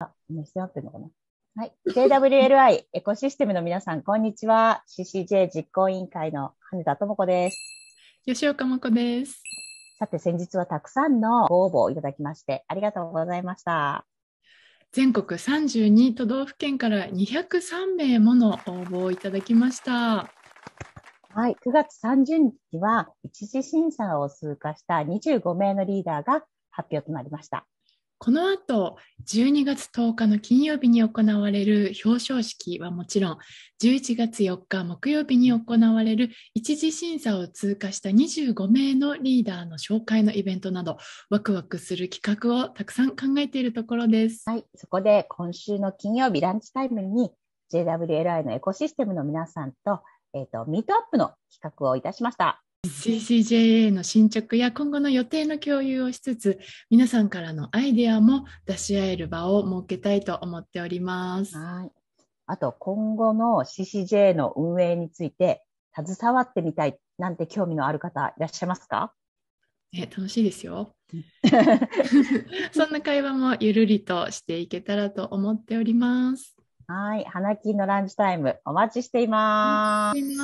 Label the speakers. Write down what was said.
Speaker 1: あ、見せ合ってるのかなはい。JWLI エコシステムの皆さん、こんにちは。CCJ 実行委員会の羽田智子です。吉岡真子です。さて、先日はたくさんのご応募をいただきまして、ありがとうございました。
Speaker 2: 全国32都道府県から203名もの応募をいただきました。
Speaker 1: はい、9月30日は一次審査を通過した25名のリーダーが発表となりました。
Speaker 2: この後、12月10日の金曜日に行われる表彰式はもちろん、11月4日木曜日に行われる一次審査を通過した25名のリーダーの紹介のイベントなど、ワクワクする企画をたくさん考えているところです。はい、そ
Speaker 1: こで今週の金曜日ランチタイムに JWLI のエコシステムの皆さんと、えー、と、ミートアップの企画をいたしました。
Speaker 2: CCJA の進捗や今後の予定の共有をしつつ皆さんからのアイデアも出し合える場を設けたいと思っております。はい
Speaker 1: あと今後の CCJ の運営について携わってみたいなんて興味のある方いらっしゃいますかえ楽しいですよ。そんな会話も
Speaker 2: ゆるりとしていけた
Speaker 1: らと思っております。はい、花金のランチタイムお待ちしています。